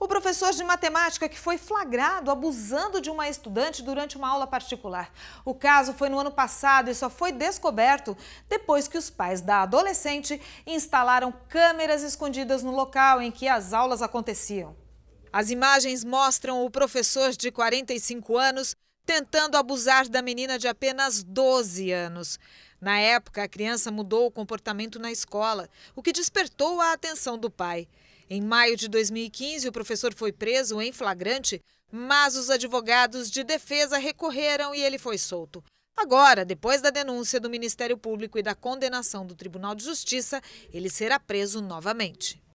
O professor de matemática que foi flagrado abusando de uma estudante durante uma aula particular. O caso foi no ano passado e só foi descoberto depois que os pais da adolescente instalaram câmeras escondidas no local em que as aulas aconteciam. As imagens mostram o professor de 45 anos tentando abusar da menina de apenas 12 anos. Na época, a criança mudou o comportamento na escola, o que despertou a atenção do pai. Em maio de 2015, o professor foi preso em flagrante, mas os advogados de defesa recorreram e ele foi solto. Agora, depois da denúncia do Ministério Público e da condenação do Tribunal de Justiça, ele será preso novamente.